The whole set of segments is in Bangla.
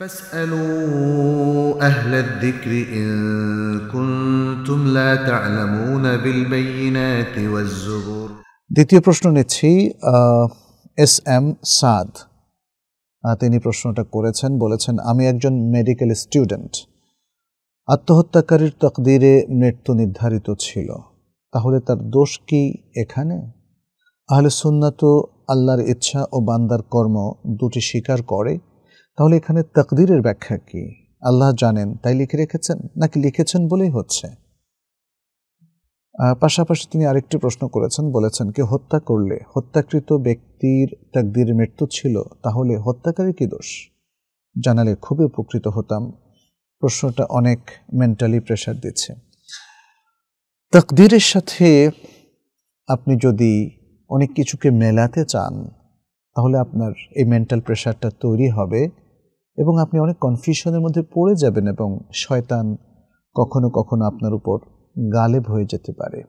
فاسألوا أهل الذكر إن كنتم لا تعلمون بالبينات দ্বিতীয় প্রশ্ন নিচ্ছি এস এম সাদ তিনি প্রশ্নটা করেছেন বলেছেন আমি একজন মেডিকেল স্টুডেন্ট আত্মহত্যাকারীর তকদিরে মৃত্যু নির্ধারিত ছিল তাহলে তার দোষ কি এখানে আহলে সুন্নাত আল্লাহর ইচ্ছা ও বান্দার কর্ম দুটি স্বীকার করে তাহলে এখানে তকদিরের ব্যাখ্যা কি আল্লাহ জানেন তাই লিখে রেখেছেন নাকি লিখেছেন বলেই হচ্ছে পাশাপাশি তিনি আরেকটি প্রশ্ন করেছেন বলেছেন কি হত্যা করলে হত্যাকৃত ব্যক্তির তাকদির মৃত্যু ছিল তাহলে হত্যাকারী কি দোষ জানালে খুবই উপকৃত হতাম প্রশ্নটা অনেক মেন্টালি প্রেশার দিচ্ছে তকদিরের সাথে আপনি যদি অনেক কিছুকে মেলাতে চান তাহলে আপনার এই মেন্টাল প্রেশারটা তৈরি হবে এবং আপনি অনেক কনফিউশনের মধ্যে পড়ে যাবেন এবং শয়তান কখনো কখনো আপনার উপর গালেব হয়ে যেতে পারে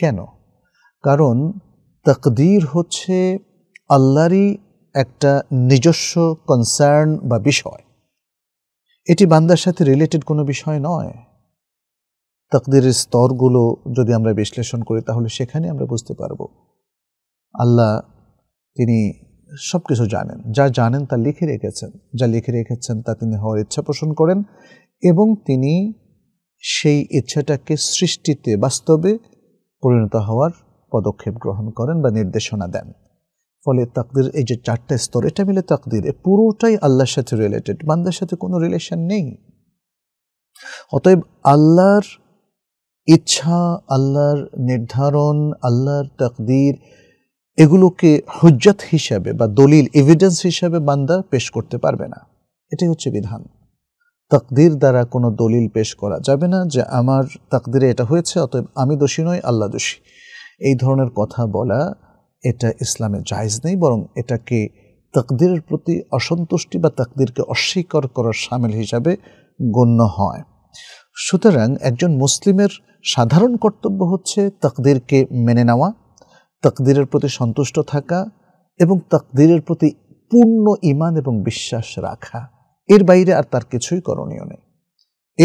কেন কারণ তকদির হচ্ছে আল্লাহরই একটা নিজস্ব কনসার্ন বা বিষয় এটি বান্দার সাথে রিলেটেড কোনো বিষয় নয় তকদিরের স্তরগুলো যদি আমরা বিশ্লেষণ করি তাহলে সেখানে আমরা বুঝতে পারব আল্লাহ তিনি সব কিছু জানেন যা জানেন তা লিখে রেখেছেন যা লিখে রেখেছেন তা তিনি হওয়ার ইচ্ছা পোষণ করেন এবং তিনি সেই ইচ্ছাটাকে সৃষ্টিতে বাস্তবে পরিণত হওয়ার পদক্ষেপ গ্রহণ করেন বা নির্দেশনা দেন ফলে তাকদির এই যে চারটা স্তর এটা মিলে তাকদির এ পুরোটাই আল্লাহর সাথে রিলেটেড বান্দার সাথে কোনো রিলেশন নেই অতএব আল্লাহর ইচ্ছা আল্লাহর নির্ধারণ আল্লাহর তাকদির এগুলোকে হজ্জাত হিসাবে বা দলিল এভিডেন্স হিসাবে বান্দা পেশ করতে পারবে না এটাই হচ্ছে বিধান তাকদির দ্বারা কোনো দলিল পেশ করা যাবে না যে আমার তাকদিরে এটা হয়েছে অতএব আমি দোষী নই আল্লাহ দোষী এই ধরনের কথা বলা এটা ইসলামে জায়জ নেই বরং এটাকে তাকদিরের প্রতি অসন্তুষ্টি বা তাকদিরকে অস্বীকার করার সামিল হিসাবে গণ্য হয় সুতরাং একজন মুসলিমের সাধারণ কর্তব্য হচ্ছে তাকদিরকে মেনে নেওয়া তকদিরের প্রতি সন্তুষ্ট থাকা এবং তকদিরের প্রতি পূর্ণ ইমান এবং বিশ্বাস রাখা এর বাইরে আর তার কিছুই করণীয় নেই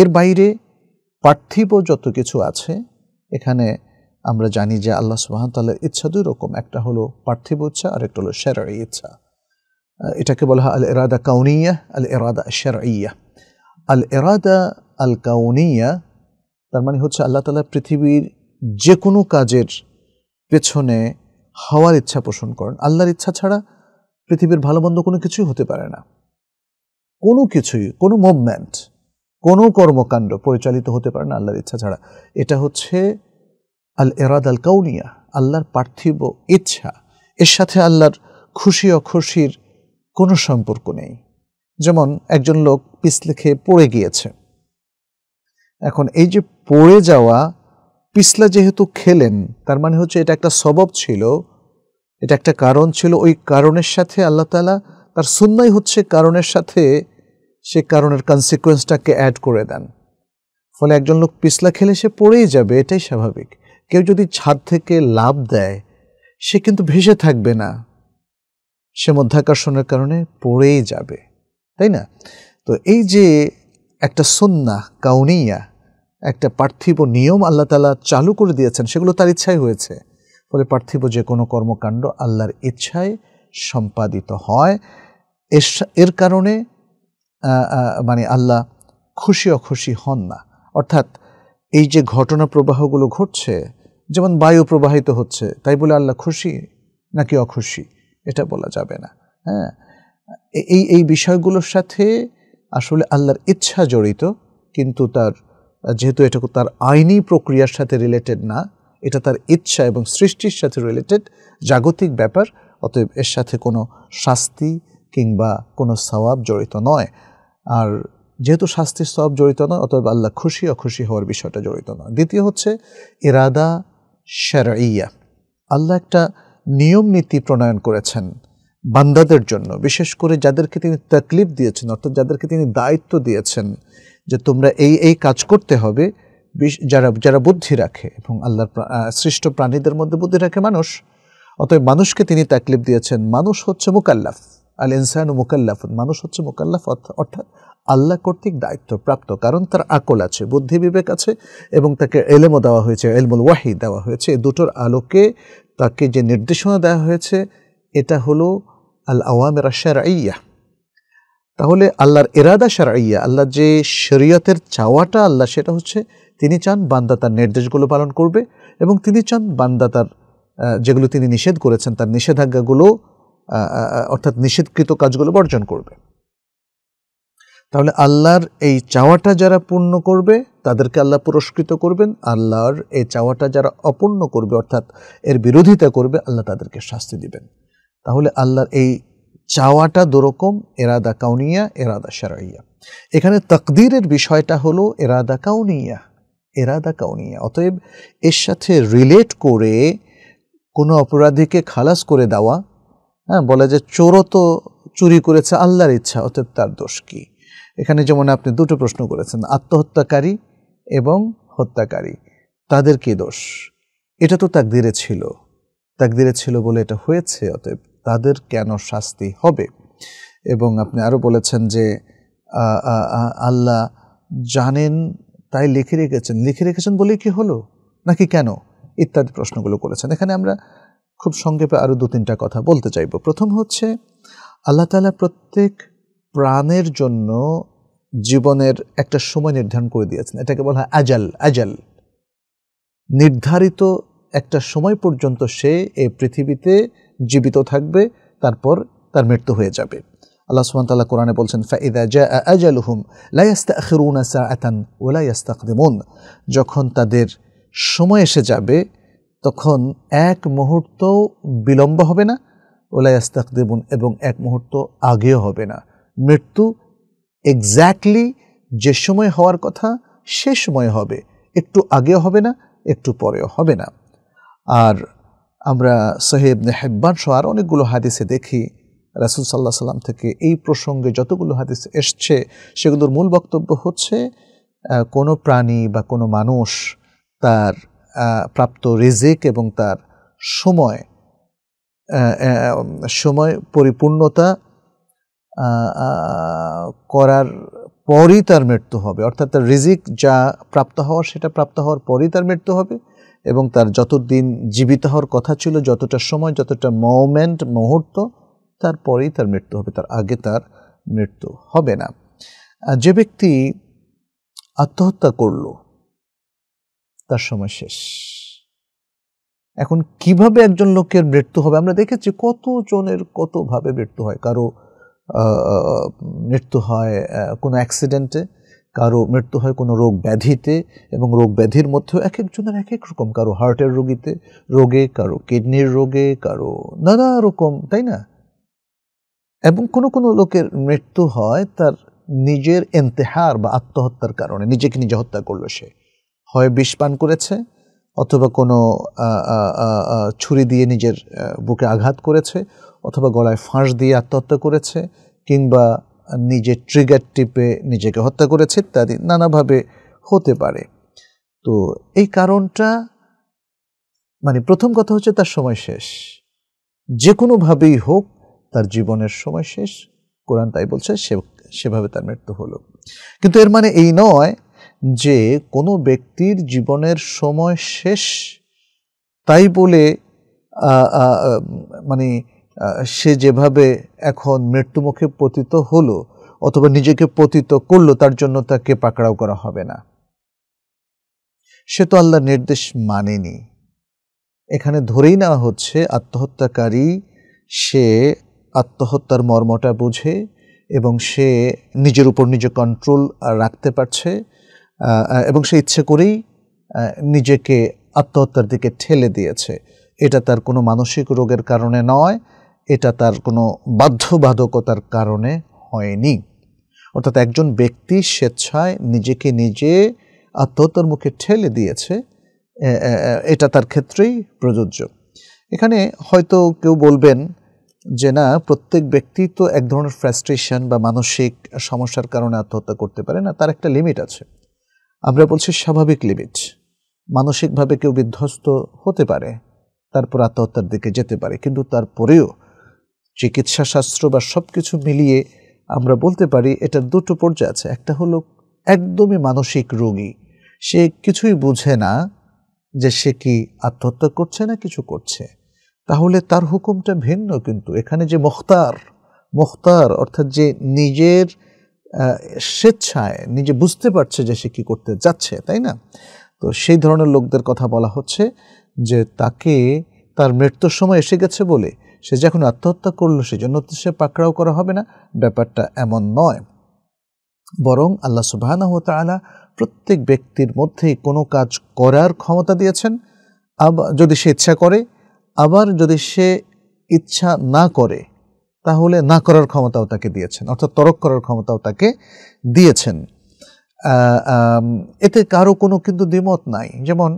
এর বাইরে পার্থিব যত কিছু আছে এখানে আমরা জানি যে আল্লাহ সুবাহতাল্লাহর ইচ্ছা দুই রকম একটা হলো পার্থিব ইচ্ছা আর একটা হলো শেরারি ইচ্ছা এটাকে বলা হয় আল এরাদা কাউনিয়া আল এরাদা ইয়া আল এরাদা আল কাউনিয়া তার মানে হচ্ছে আল্লাহ তালা পৃথিবীর যে কোনো কাজের পেছনে হওয়ার ইচ্ছা পোষণ করেন আল্লাহর ইচ্ছা ছাড়া পৃথিবীর ভালো মন্দ কোনো কিছুই হতে পারে না কোনো কিছুই কোনো মুভমেন্ট কোনো কর্মকাণ্ড পরিচালিত হতে পারে না আল্লাহর ইচ্ছা ছাড়া এটা হচ্ছে আল এরাদ আল কাউনিয়া আল্লাহর পার্থিব ইচ্ছা এর সাথে আল্লাহর খুশি অখুশির কোনো সম্পর্ক নেই যেমন একজন লোক পিছলে খেয়ে পড়ে গিয়েছে এখন এই যে পড়ে যাওয়া পিসলা যেহেতু খেলেন তার মানে হচ্ছে এটা একটা সবব ছিল এটা একটা কারণ ছিল ওই কারণের সাথে আল্লাহ তালা তার সুন্নাই হচ্ছে কারণের সাথে সে কারণের কনসিকুয়েন্সটাকে অ্যাড করে দেন ফলে একজন লোক পিসলা খেলে সে পড়েই যাবে এটাই স্বাভাবিক কেউ যদি ছাদ থেকে লাভ দেয় সে কিন্তু ভেসে থাকবে না সে মধ্যাকর্ষণের কারণে পড়েই যাবে তাই না তো এই যে একটা সন্না কাউনিয়া একটা পার্থিব নিয়ম আল্লাহ তালা চালু করে দিয়েছেন সেগুলো তার ইচ্ছাই হয়েছে ফলে পার্থিব যে কোনো কর্মকাণ্ড আল্লাহর ইচ্ছায় সম্পাদিত হয় এর এর কারণে মানে আল্লাহ খুশি অখুশি হন না অর্থাৎ এই যে ঘটনা প্রবাহগুলো ঘটছে যেমন বায়ু প্রবাহিত হচ্ছে তাই বলে আল্লাহ খুশি নাকি অখুশি এটা বলা যাবে না হ্যাঁ এই এই বিষয়গুলোর সাথে আসলে আল্লাহর ইচ্ছা জড়িত কিন্তু তার যেহেতু এটা তার আইনি প্রক্রিয়ার সাথে রিলেটেড না এটা তার ইচ্ছা এবং সৃষ্টির সাথে রিলেটেড জাগতিক ব্যাপার অতএব এর সাথে কোনো শাস্তি কিংবা কোনো সওয়াব জড়িত নয় আর যেহেতু শাস্তির সব জড়িত নয় অতএব আল্লাহ খুশি অখুশি হওয়ার বিষয়টা জড়িত নয় দ্বিতীয় হচ্ছে ইরাদা সেরাইয়া আল্লাহ একটা নিয়ম নীতি প্রণয়ন করেছেন বান্দাদের জন্য বিশেষ করে যাদেরকে তিনি তাকলিফ দিয়েছেন অর্থাৎ যাদেরকে তিনি দায়িত্ব দিয়েছেন যে তোমরা এই এই কাজ করতে হবে যারা যারা বুদ্ধি রাখে এবং আল্লাহর সৃষ্ট প্রাণীদের মধ্যে বুদ্ধি রাখে মানুষ অতএব মানুষকে তিনি তাকলিফ দিয়েছেন মানুষ হচ্ছে মুকাল্লাফ আল ইনসান মুকাল্লাফ মানুষ হচ্ছে মুকাল্লাফ অর্থাৎ আল্লাহ কর্তৃক দায়িত্বপ্রাপ্ত কারণ তার আকল আছে বুদ্ধি বিবেক আছে এবং তাকে এলেমও দেওয়া হয়েছে এলমুল ওয়াহি দেওয়া হয়েছে এই দুটোর আলোকে তাকে যে নির্দেশনা দেওয়া হয়েছে এটা হলো আল আওয়ামের আশার আইয়া তাহলে আল্লাহর এরাদা সারাইয়া আল্লাহ যে শরীয়তের চাওয়াটা আল্লাহ সেটা হচ্ছে তিনি চান বান্দা তার নির্দেশগুলো পালন করবে এবং তিনি চান বান্দা তার যেগুলো তিনি নিষেধ করেছেন তার নিষেধাজ্ঞাগুলো অর্থাৎ নিষেধকৃত কাজগুলো বর্জন করবে তাহলে আল্লাহর এই চাওয়াটা যারা পূর্ণ করবে তাদেরকে আল্লাহ পুরস্কৃত করবেন আল্লাহর এই চাওয়াটা যারা অপূর্ণ করবে অর্থাৎ এর বিরোধিতা করবে আল্লাহ তাদেরকে শাস্তি দিবেন তাহলে আল্লাহর এই চাওয়াটা দুরকম এরাদা কাউনিয়া এরাদা সারাইয়া এখানে তকদিরের বিষয়টা হলো এরাদা কাউনিয়া এরাদা কাউনিয়া অতএব এর সাথে রিলেট করে কোনো অপরাধীকে খালাস করে দেওয়া হ্যাঁ বলে যে চোরও তো চুরি করেছে আল্লাহর ইচ্ছা অতএব তার দোষ কি এখানে যেমন আপনি দুটো প্রশ্ন করেছেন আত্মহত্যাকারী এবং হত্যাকারী তাদের কি দোষ এটা তো তাকদিরে ছিল তাকদিরে ছিল বলে এটা হয়েছে অতএব তাদের কেন শাস্তি হবে এবং আপনি আরও বলেছেন যে আল্লাহ জানেন তাই লিখে রেখেছেন লিখে রেখেছেন বলেই কি হলো নাকি কেন ইত্যাদি প্রশ্নগুলো করেছেন এখানে আমরা খুব সংক্ষেপে আরও দু তিনটা কথা বলতে চাইব প্রথম হচ্ছে আল্লাহ তালা প্রত্যেক প্রাণের জন্য জীবনের একটা সময় নির্ধারণ করে দিয়েছেন এটাকে বলা হয় আজাল আজাল নির্ধারিত একটা সময় পর্যন্ত সে এই পৃথিবীতে জীবিত থাকবে তারপর তার মৃত্যু হয়ে যাবে আল্লাহ সুমান তাল্লাহ কোরআনে বলছেন ফাইদা জা আজালুহুম আতান সাআতান ওয়া লাইয়াস্তাকদিমুন যখন তাদের সময় এসে যাবে তখন এক মুহূর্ত বিলম্ব হবে না দেবুন এবং এক মুহূর্ত আগেও হবে না মৃত্যু এক্স্যাক্টলি যে সময় হওয়ার কথা সে সময় হবে একটু আগেও হবে না একটু পরেও হবে না আর আমরা সোহেব নেহেব্বান সহ আর অনেকগুলো হাদিসে দেখি রাসুল সাল্লাহ সাল্লাম থেকে এই প্রসঙ্গে যতগুলো হাদিস এসছে সেগুলোর মূল বক্তব্য হচ্ছে কোনো প্রাণী বা কোনো মানুষ তার প্রাপ্ত রেজেক এবং তার সময় সময় পরিপূর্ণতা করার পরই তার মৃত্যু হবে অর্থাৎ তার রিজিক যা প্রাপ্ত হওয়ার সেটা প্রাপ্ত হওয়ার পরই তার মৃত্যু হবে এবং তার যতদিন জীবিত হওয়ার কথা ছিল যতটা সময় যতটা মোমেন্ট মুহূর্ত তারপরেই তার মৃত্যু হবে তার আগে তার মৃত্যু হবে না যে ব্যক্তি আত্মহত্যা করল তার সময় শেষ এখন কিভাবে একজন লোকের মৃত্যু হবে আমরা দেখেছি কত জনের কতভাবে মৃত্যু হয় কারো মৃত্যু হয় কোনো অ্যাক্সিডেন্টে কারো মৃত্যু হয় কোনো রোগ ব্যাধিতে এবং রোগ ব্যাধির মধ্যেও এক একজনের এক এক রকম কারো হার্টের রোগীতে রোগে কারো কিডনির রোগে কারো নানা রকম তাই না এবং কোনো কোনো লোকের মৃত্যু হয় তার নিজের এন্তেহার বা আত্মহত্যার কারণে নিজেকে নিজে হত্যা করলো সে হয় বিষ পান করেছে অথবা কোনো ছুরি দিয়ে নিজের বুকে আঘাত করেছে অথবা গলায় ফাঁস দিয়ে আত্মহত্যা করেছে কিংবা নিজে ট্রিগার টিপে নিজেকে হত্যা করেছে ইত্যাদি নানাভাবে হতে পারে তো এই কারণটা মানে প্রথম কথা হচ্ছে তার সময় শেষ যে কোনোভাবেই হোক তার জীবনের সময় শেষ কোরআন তাই বলছে সে সেভাবে তার মৃত্যু হলো কিন্তু এর মানে এই নয় যে কোনো ব্যক্তির জীবনের সময় শেষ তাই বলে মানে সে যেভাবে এখন মৃত্যুমুখে পতিত হলো অথবা নিজেকে পতিত করলো তার জন্য তাকে পাকড়াও করা হবে না সে তো আল্লাহ নির্দেশ মানেনি এখানে ধরেই নেওয়া হচ্ছে আত্মহত্যাকারী সে আত্মহত্যার মর্মটা বুঝে এবং সে নিজের উপর নিজে কন্ট্রোল রাখতে পারছে এবং সে ইচ্ছে করেই নিজেকে আত্মহত্যার দিকে ঠেলে দিয়েছে এটা তার কোনো মানসিক রোগের কারণে নয় এটা তার কোনো বাধ্যবাধকতার কারণে হয়নি অর্থাৎ একজন ব্যক্তি স্বেচ্ছায় নিজেকে নিজে আত্মহত্যার মুখে ঠেলে দিয়েছে এটা তার ক্ষেত্রেই প্রযোজ্য এখানে হয়তো কেউ বলবেন যে না প্রত্যেক ব্যক্তি তো এক ধরনের ফ্রাস্ট্রেশন বা মানসিক সমস্যার কারণে আত্মহত্যা করতে পারে না তার একটা লিমিট আছে আমরা বলছি স্বাভাবিক লিমিট মানসিকভাবে কেউ বিধ্বস্ত হতে পারে তারপর আত্মহত্যার দিকে যেতে পারে কিন্তু তারপরেও চিকিৎসাশাস্ত্র বা সব কিছু মিলিয়ে আমরা বলতে পারি এটার দুটো পর্যায়ে আছে একটা হলো একদমই মানসিক রোগী সে কিছুই বুঝে না যে সে কি আত্মহত্যা করছে না কিছু করছে তাহলে তার হুকুমটা ভিন্ন কিন্তু এখানে যে মুখতার মুখতার অর্থাৎ যে নিজের স্বেচ্ছায় নিজে বুঝতে পারছে যে সে কি করতে যাচ্ছে তাই না তো সেই ধরনের লোকদের কথা বলা হচ্ছে যে তাকে তার মৃত্যুর সময় এসে গেছে বলে সে যখন আত্মহত্যা করলো সেজন্য সে পাকড়াও করা হবে না ব্যাপারটা এমন নয় বরং আল্লাহ সুবাহ আলা প্রত্যেক ব্যক্তির মধ্যেই কোনো কাজ করার ক্ষমতা দিয়েছেন আবার যদি সে ইচ্ছা করে আবার যদি সে ইচ্ছা না করে তাহলে না করার ক্ষমতাও তাকে দিয়েছেন অর্থাৎ তরক করার ক্ষমতাও তাকে দিয়েছেন এতে কারো কোনো কিন্তু দ্বিমত নাই যেমন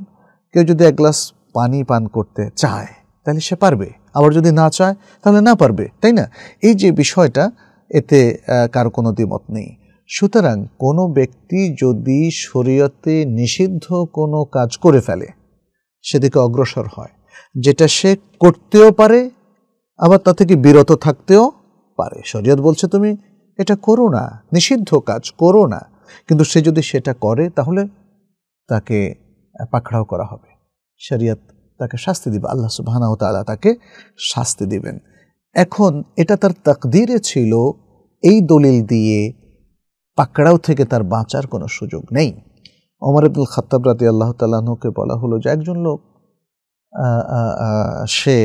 কেউ যদি এক গ্লাস পানি পান করতে চায় তাহলে সে পারবে আবার যদি না চায় তাহলে না পারবে তাই না এই যে বিষয়টা এতে কারো কোনো দ্বিমত নেই সুতরাং কোনো ব্যক্তি যদি শরীয়তে নিষিদ্ধ কোনো কাজ করে ফেলে সেদিকে অগ্রসর হয় যেটা সে করতেও পারে আবার তা থেকে বিরত থাকতেও পারে শরীয়ত বলছে তুমি এটা করো না নিষিদ্ধ কাজ করো না কিন্তু সে যদি সেটা করে তাহলে তাকে পাকড়াও করা হবে শরিয়ত তাকে শাস্তি দিবে আল্লাহ সুবাহানা তালা তাকে শাস্তি দিবেন এখন এটা তার তকদিরে ছিল এই দলিল দিয়ে পাকড়াও থেকে তার বাঁচার কোনো সুযোগ নেই অমর আব্দুল খাতাব রাতি আল্লাহ তাল্লাহকে বলা হলো যে একজন লোক সে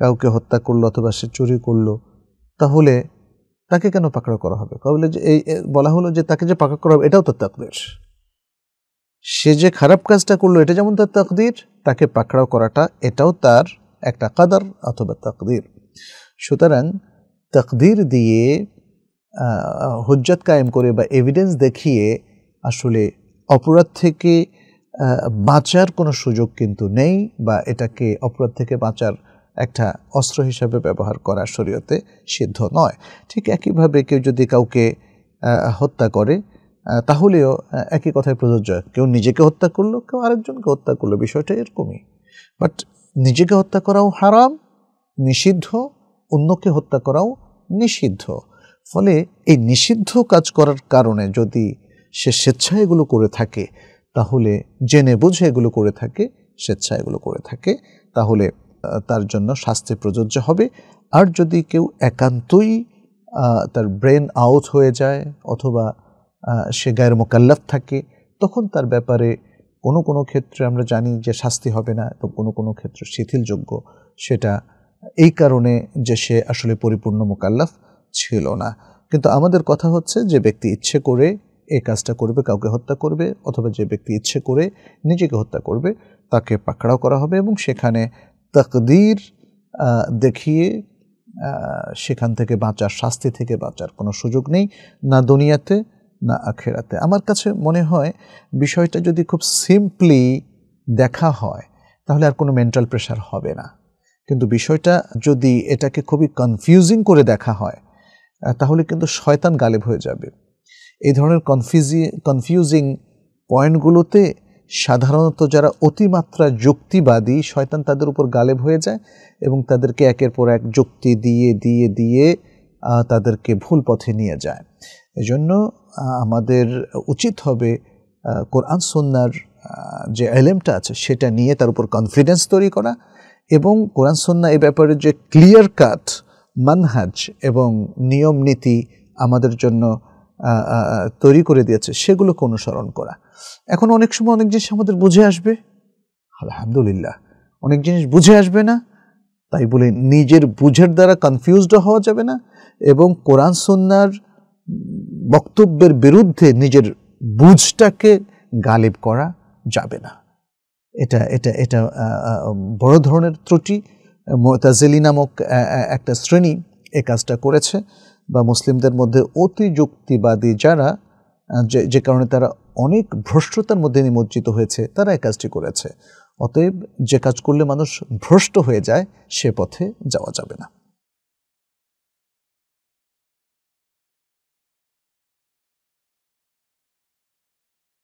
কাউকে হত্যা করলো অথবা সে চুরি করলো তাহলে তাকে কেন পাকড়াও করা হবে কবলে যে এই বলা হলো যে তাকে যে পাকড়াও করা হবে এটাও তো তাকদের সে যে খারাপ কাজটা করলো এটা যেমন তার তাকদির তাকে পাকড়াও করাটা এটাও তার একটা কাদার অথবা তাকদির সুতরাং তাকদির দিয়ে হজ্জাত কায়েম করে বা এভিডেন্স দেখিয়ে আসলে অপরাধ থেকে বাঁচার কোনো সুযোগ কিন্তু নেই বা এটাকে অপরাধ থেকে বাঁচার একটা অস্ত্র হিসাবে ব্যবহার করা শরীয়তে সিদ্ধ নয় ঠিক একইভাবে কেউ যদি কাউকে হত্যা করে তাহলেও একই কথায় প্রযোজ্য কেউ নিজেকে হত্যা করলো কেউ আরেকজনকে হত্যা করলো বিষয়টা এরকমই বাট নিজেকে হত্যা করাও হারাম নিষিদ্ধ অন্যকে হত্যা করাও নিষিদ্ধ ফলে এই নিষিদ্ধ কাজ করার কারণে যদি সে স্বেচ্ছা এগুলো করে থাকে তাহলে জেনে বুঝে এগুলো করে থাকে স্বেচ্ছা এগুলো করে থাকে তাহলে তার জন্য শাস্তি প্রযোজ্য হবে আর যদি কেউ একান্তই তার ব্রেন আউট হয়ে যায় অথবা সে গায়ের মোকাল্লাফ থাকে তখন তার ব্যাপারে কোনো কোনো ক্ষেত্রে আমরা জানি যে শাস্তি হবে না এবং কোনো কোনো ক্ষেত্রে শিথিলযোগ্য সেটা এই কারণে যে সে আসলে পরিপূর্ণ মোকাল্লাফ ছিল না কিন্তু আমাদের কথা হচ্ছে যে ব্যক্তি ইচ্ছে করে এই কাজটা করবে কাউকে হত্যা করবে অথবা যে ব্যক্তি ইচ্ছে করে নিজেকে হত্যা করবে তাকে পাকড়াও করা হবে এবং সেখানে তকদির দেখিয়ে সেখান থেকে বাঁচার শাস্তি থেকে বাঁচার কোনো সুযোগ নেই না দুনিয়াতে না আখেরাতে আমার কাছে মনে হয় বিষয়টা যদি খুব সিম্পলি দেখা হয় তাহলে আর কোনো মেন্টাল প্রেশার হবে না কিন্তু বিষয়টা যদি এটাকে খুবই কনফিউজিং করে দেখা হয় তাহলে কিন্তু শয়তান গালেব হয়ে যাবে এই ধরনের কনফিউজি কনফিউজিং পয়েন্টগুলোতে সাধারণত যারা অতিমাত্রা যুক্তিবাদী শয়তান তাদের উপর গালেব হয়ে যায় এবং তাদেরকে একের পর এক যুক্তি দিয়ে দিয়ে দিয়ে তাদেরকে ভুল পথে নিয়ে যায় এজন্য আমাদের উচিত হবে কোরআন সন্ন্যার যে এলেমটা আছে সেটা নিয়ে তার উপর কনফিডেন্স তৈরি করা এবং কোরআন সন্না এ ব্যাপারে যে ক্লিয়ার কাট মানহাজ এবং নিয়ম নীতি আমাদের জন্য তৈরি করে দিয়েছে সেগুলোকে অনুসরণ করা এখন অনেক সময় অনেক জিনিস আমাদের বুঝে আসবে আলহামদুলিল্লাহ অনেক জিনিস বুঝে আসবে না তাই বলে নিজের বুঝের দ্বারা কনফিউজড হওয়া যাবে না এবং কোরআন সন্ন্যার বক্তব্যের বিরুদ্ধে নিজের বুঝটাকে গালিব করা যাবে না এটা এটা এটা বড় ধরনের ত্রুটি মোতাজেলি নামক একটা শ্রেণী এ কাজটা করেছে বা মুসলিমদের মধ্যে অতি যুক্তিবাদী যারা যে যে কারণে তারা অনেক ভ্রষ্টতার মধ্যে নিমজ্জিত হয়েছে তারা এ কাজটি করেছে অতএব যে কাজ করলে মানুষ ভ্রষ্ট হয়ে যায় সে পথে যাওয়া যাবে না